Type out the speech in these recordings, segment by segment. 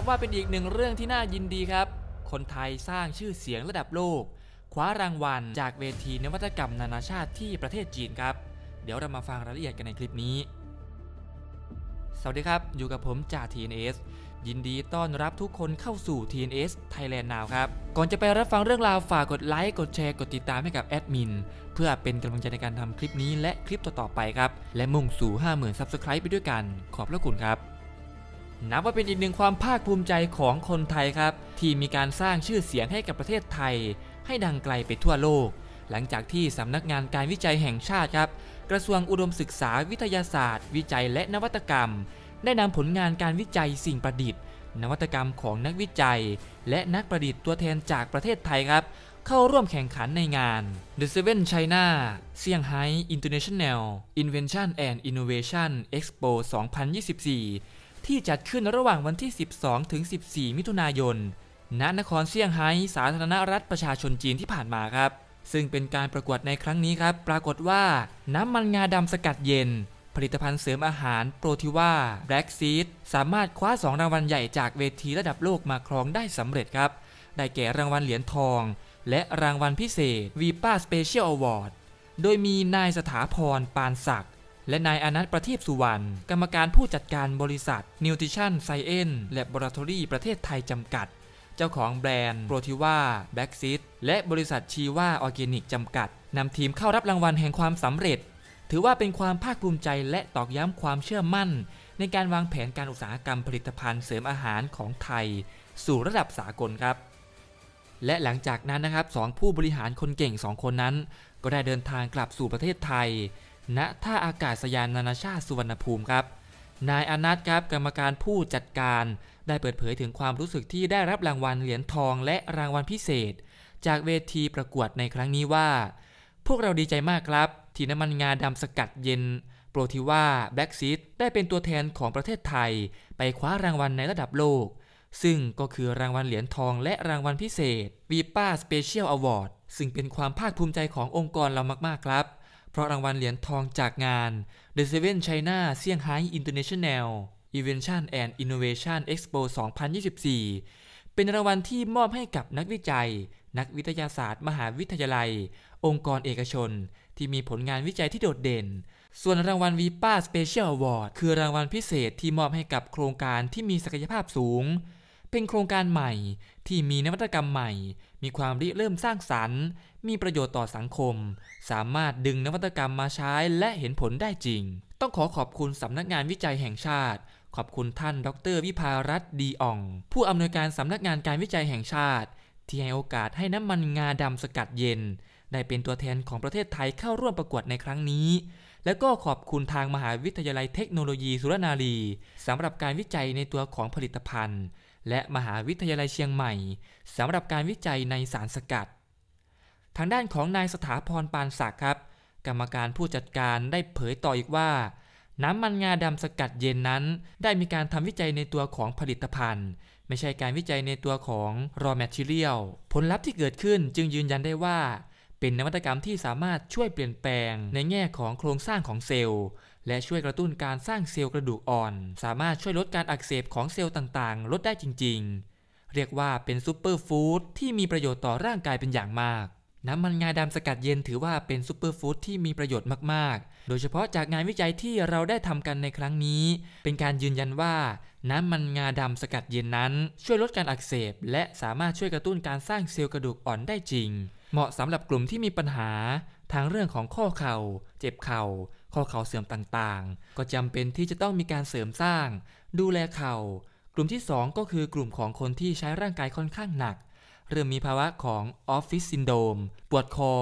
นับว่าเป็นอีกหนึ่งเรื่องที่น่ายินดีครับ คนไทยสร้างชื่อเสียงระดับโลก คว้ารางวัลจากเวทีนวัตกรรมนานาชาติที่ประเทศจีนครับ เดี๋ยวเรามาฟังรายละเอียดกันในคลิปนี้ สวัสดีครับ อยู่กับผมจ่า TNS ยินดีต้อนรับทุกคนเข้าสู่ TNS Thailand Now ครับ ก่อนจะไปรับฟังเรื่องราวฝากกดไลค์กดแชร์ กดติดตามให้กับแอดมินเพื่อเป็นกำลังใจในการทำคลิปนี้ และคลิปต่อๆไปครับและมุ่งสู่ 50,000 Subscribe ไปด้วยกัน ขอบพระคุณครับนับว่าเป็นอีกหนึ่งความภาคภูมิใจของคนไทยครับ ที่มีการสร้างชื่อเสียงให้กับประเทศไทย ให้ดังไกลไปทั่วโลก หลังจากที่สำนักงานการวิจัยแห่งชาติครับ กระทรวงอุดมศึกษาวิทยาศาสตร์ วิจัย และนวัตกรรมได้นำผลงานการวิจัยสิ่งประดิษฐ์ นวัตกรรมของนักวิจัย และนักประดิษฐ์ตัวแทนจากประเทศไทยครับเข้าร่วมแข่งขันในงาน The Seven China Shanghai International Invention and Innovation Expo 2024ที่จัดขึ้นระหว่างวันที่ 12 ถึง 14 มิถุนายน ณ นครเซี่ยงไฮ้สาธารณรัฐประชาชนจีนที่ผ่านมาครับ ซึ่งเป็นการประกวดในครั้งนี้ครับ ปรากฏว่าน้ำมันงาดำสกัดเย็น ผลิตภัณฑ์เสริมอาหารโปรทิว่าแบล็กซีดสามารถคว้า2รางวัลใหญ่จากเวทีระดับโลกมาครองได้สำเร็จครับ ได้แก่รางวัลเหรียญทอง และรางวัลพิเศษวีป้าสเปเชียลอวอร์ดโดยมีนายสถาพรปานศักดิ์และนายอนัทประทีปสุวรรณกรรมการผู้จัดการบริษัทิว t r ิชั่นไซเอ n c ล l a b o r a อรี่ประเทศไทยจำกัด เจ้าของแบรนด์โปรทิว่าแบ็กซิตและบริษัทชีว่าออร์แกนิกจำกัด นำทีมเข้ารับรางวัลแห่งความสำเร็จ ถือว่าเป็นความภาคภูมิใจ และตอกย้ำความเชื่อมั่น ในการวางแผนการอุตสาหกรรมผลิตภัณฑ์เสริมอาหารของไทย สู่ระดับสากลครับ และหลังจากนั้นนะครับสองผู้บริหารคนเก่ง2คนนั้น ก็ได้เดินทางกลับสู่ประเทศไทยณท่าอากาศยานนานาชาติสุวรรณภูมิครับ นายอนัทครับกรรมการผู้จัดการ ได้เปิดเผยถึงความรู้สึกที่ได้รับรางวัลเหรียญทองและรางวัลพิเศษ จากเวทีประกวดในครั้งนี้ว่า พวกเราดีใจมากครับ ที่น้ำมันงาดำสกัดเย็นโปรทิว่าแบ็กซิดได้เป็นตัวแทนของประเทศไทย ไปคว้ารางวัลในระดับโลก ซึ่งก็คือรางวัลเหรียญทองและรางวัลพิเศษวีป้าสเปเชียลอวอร์ดซึ่งเป็นความภาคภูมิใจขององค์กรเรามากๆครับราะรางวัลเหรียญทองจากงาน The Seven China Shanghai International Invention and Innovation Expo 2024 เป็นรางวัลที่มอบให้กับนักวิจัย นักวิทยาศาสตร์ มหาวิทยาลัย องค์กรเอกชน ที่มีผลงานวิจัยที่โดดเด่น ส่วนรางวัล Vipa Special Award คือรางวัลพิเศษที่มอบให้กับโครงการที่มีศักยภาพสูงเป็นโครงการใหม่ ที่มีนวัตกรรมใหม่ มีความริเริ่มสร้างสรรค์ มีประโยชน์ต่อสังคม สามารถดึงนวัตกรรมมาใช้และเห็นผลได้จริง ต้องขอขอบคุณสำนักงานวิจัยแห่งชาติ ขอบคุณท่านดรวิภารัตดีอ่องผู้อำนวยการสำนักงานการวิจัยแห่งชาติ ที่ให้โอกาสให้น้ำมันงาดำสกัดเย็น ได้เป็นตัวแทนของประเทศไทยเข้าร่วมประกวดในครั้งนี้ และก็ขอบคุณทางมหาวิทยาลัยเทคโนโลยีสุรนารีสำหรับการวิจัยในตัวของผลิตภัณฑ์และมหาวิทยาลัยเชียงใหม่สำหรับการวิจัยในสารสกัด ทางด้านของนายสถาพรปานศักดิ์ครับ กรรมการผู้จัดการได้เผยต่ออีกว่า น้ำมันงาดำสกัดเย็นนั้น ได้มีการทำวิจัยในตัวของผลิตภัณฑ์ ไม่ใช่การวิจัยในตัวของ raw material ผลลัพธ์ที่เกิดขึ้นจึงยืนยันได้ว่า เป็นนวัตกรรมที่สามารถช่วยเปลี่ยนแปลง ในแง่ของโครงสร้างของเซลล์และช่วยกระตุ้นการสร้างเซลล์กระดูกอ่อน สามารถช่วยลดการอักเสบของเซลล์ต่างๆ ลดได้จริง ๆ เรียกว่าเป็นซูเปอร์ฟู้ดที่มีประโยชน์ต่อร่างกายเป็นอย่างมาก น้ำมันงาดำสกัดเย็นถือว่าเป็นซูเปอร์ฟู้ดที่มีประโยชน์มากๆ โดยเฉพาะจากงานวิจัยที่เราได้ทำกันในครั้งนี้ เป็นการยืนยันว่า น้ำมันงาดำสกัดเย็นนั้น ช่วยลดการอักเสบ และสามารถช่วยกระตุ้นการสร้างเซลล์กระดูกอ่อนได้จริง เหมาะสำหรับกลุ่มที่มีปัญหาทางเรื่องของข้อเข่า เจ็บเข่าข้อเข่าเสื่อมต่างๆ ก็จำเป็นที่จะต้องมีการเสริมสร้าง ดูแลเขา่า กลุ่มที่ 2 ก็คือกลุ่มของคนที่ใช้ร่างกายค่อนข้างหนัก เริ่มมีภาวะของออฟฟิศซินโดมปวดคอ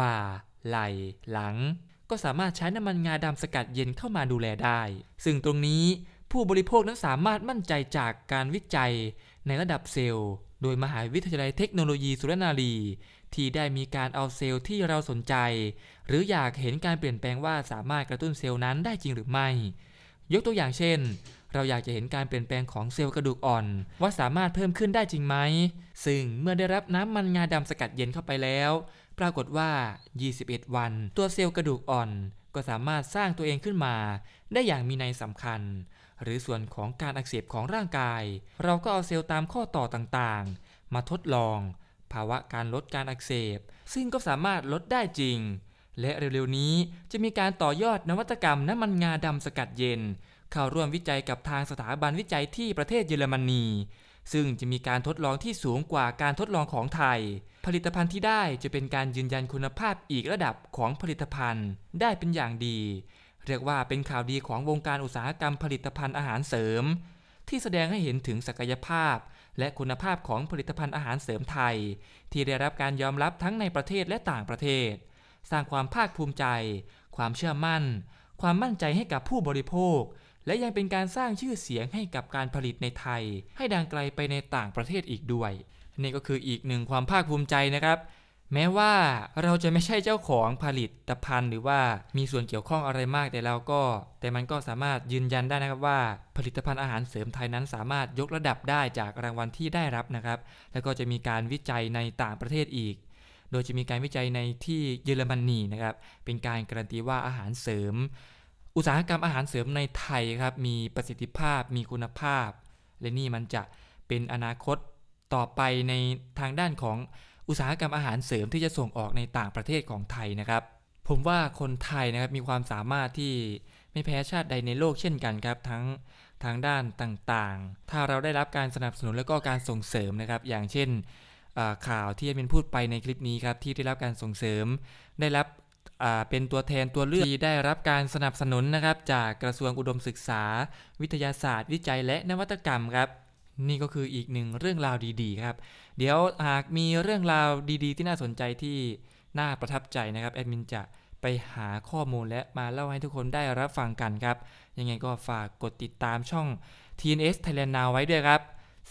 บ่า ไหล่ หลัง ก็สามารถใช้น้ำมันงาดำสกัดเย็นเข้ามาดูแลได้ ซึ่งตรงนี้ผู้บริโภคนั้นสามารถมั่นใจจากการวิจัยในระดับเซลล์โดยมหาวิทยาลัยเทคโนโลยีสุรนารีที่ได้มีการเอาเซลล์ที่เราสนใจ หรืออยากเห็นการเปลี่ยนแปลงว่าสามารถกระตุ้นเซลล์นั้นได้จริงหรือไม่ ยกตัวอย่างเช่น เราอยากจะเห็นการเปลี่ยนแปลงของเซลล์กระดูกอ่อน ว่าสามารถเพิ่มขึ้นได้จริงไหม ซึ่งเมื่อได้รับน้ำมันงาดำสกัดเย็นเข้าไปแล้ว ปรากฏว่า 21 วัน ตัวเซลล์กระดูกอ่อน ก็สามารถสร้างตัวเองขึ้นมา ได้อย่างมีนัยสำคัญ หรือส่วนของการอักเสบของร่างกาย เราก็เอาเซลล์ตามข้อต่อต่างๆ มาทดลองภาวะการลดการอักเสบ ซึ่งก็สามารถลดได้จริง และเร็วๆ นี้จะมีการต่อยอดนวัตกรรมน้ำมันงาดำสกัดเย็น เข้าร่วมวิจัยกับทางสถาบันวิจัยที่ประเทศเยอรมนีซึ่งจะมีการทดลองที่สูงกว่าการทดลองของไทย ผลิตภัณฑ์ที่ได้จะเป็นการยืนยันคุณภาพอีกระดับของผลิตภัณฑ์ได้เป็นอย่างดี เรียกว่าเป็นข่าวดีของวงการอุตสาหกรรมผลิตภัณฑ์อาหารเสริม ที่แสดงให้เห็นถึงศักยภาพและคุณภาพของผลิตภัณฑ์อาหารเสริมไทย ที่ได้รับการยอมรับทั้งในประเทศและต่างประเทศ สร้างความภาคภูมิใจ ความเชื่อมั่น ความมั่นใจให้กับผู้บริโภค และยังเป็นการสร้างชื่อเสียงให้กับการผลิตในไทย ให้ดังไกลไปในต่างประเทศอีกด้วย นี่ก็คืออีกหนึ่งความภาคภูมิใจนะครับแม้ว่าเราจะไม่ใช่เจ้าของผลิตภัณฑ์หรือว่ามีส่วนเกี่ยวข้องอะไรมากแต่เราก็ แต่มันก็สามารถยืนยันได้นะครับว่า ผลิตภัณฑ์อาหารเสริมไทยนั้น สามารถยกระดับได้จากรางวัลที่ได้รับนะครับ แล้วก็จะมีการวิจัยในต่างประเทศอีก โดยจะมีการวิจัยในที่เยอรมนีนะครับ เป็นการการันตีว่าอาหารเสริม อุตสาหกรรมอาหารเสริมในไทยครับ มีประสิทธิภาพมีคุณภาพ และนี่มันจะเป็นอนาคตต่อไปในทางด้านของอุตสาหกรรมอาหารเสริมที่จะส่งออกในต่างประเทศของไทยนะครับ ผมว่าคนไทยนะครับมีความสามารถที่ไม่แพ้ชาติใดในโลกเช่นกันครับทั้งทางด้านต่างๆ ถ้าเราได้รับการสนับสนุนและก็การส่งเสริมนะครับ อย่างเช่นข่าวที่เป็นพูดไปในคลิปนี้ครับที่ได้รับการส่งเสริม ได้รับเป็นตัวแทนตัวเลือกที่ได้รับการสนับสนุนนะครับ จากกระทรวงอุดมศึกษา วิทยาศาสตร์ วิจัยและนวัตกรรมครับนี่ก็คืออีกหนึ่งเรื่องราวดีๆครับ เดี๋ยวหากมีเรื่องราวดีๆที่น่าสนใจที่น่าประทับใจนะครับ แอดมินจะไปหาข้อมูลและมาเล่าให้ทุกคนได้รับฟังกันครับ ยังไงก็ฝากกดติดตามช่อง TNS Thailand Now ไว้ด้วยครับ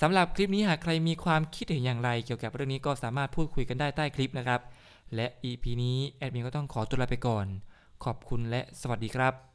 สำหรับคลิปนี้หากใครมีความคิดเห็นอย่างไรเกี่ยวกับเรื่องนี้ก็สามารถพูดคุยกันได้ใต้คลิปนะครับ และ EP นี้แอดมินก็ต้องขอตัวลาไปก่อน ขอบคุณและสวัสดีครับ